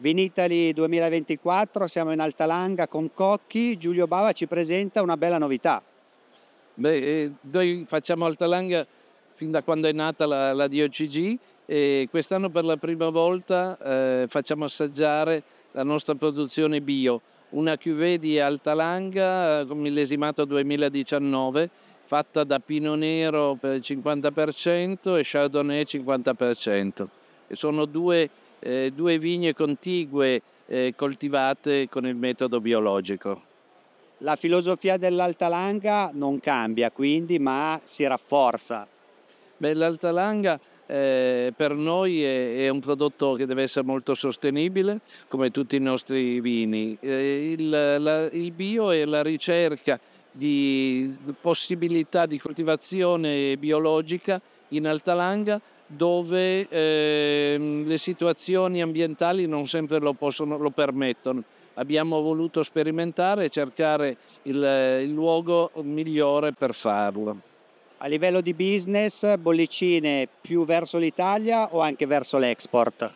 Vinitali 2024, siamo in Altalanga con Cocchi, Giulio Bava ci presenta una bella novità. Beh, eh, noi facciamo Altalanga fin da quando è nata la, la DOCG e quest'anno per la prima volta eh, facciamo assaggiare la nostra produzione bio, una cuvée di Altalanga eh, con millesimato 2019 fatta da Pino Nero per il 50% e Chardonnay 50%. E sono due eh, due vigne contigue eh, coltivate con il metodo biologico. La filosofia dell'Altalanga non cambia quindi, ma si rafforza. Beh, l'Altalanga eh, per noi è, è, un prodotto che deve essere molto sostenibile, come tutti i nostri vini. Eh, il, la, il bio è la ricerca di possibilità di coltivazione biologica in Altalanga dove eh, le situazioni ambientali non sempre lo, possono, lo permettono. Abbiamo voluto sperimentare e cercare il, il luogo migliore per farlo. A livello di business, bollicine più verso l'Italia o anche verso l'export?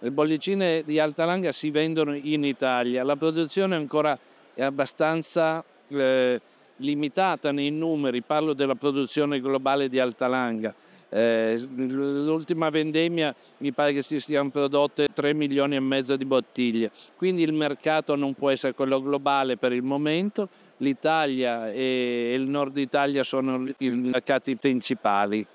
Le bollicine di Altalanga si vendono in Italia, la produzione è ancora abbastanza eh, limitata nei numeri, parlo della produzione globale di Altalanga. Eh, l'ultima vendemmia mi pare che si siano prodotte 3 milioni e mezzo di bottiglie, quindi il mercato non può essere quello globale per il momento. L'Italia e il nord Italia sono i mercati principali.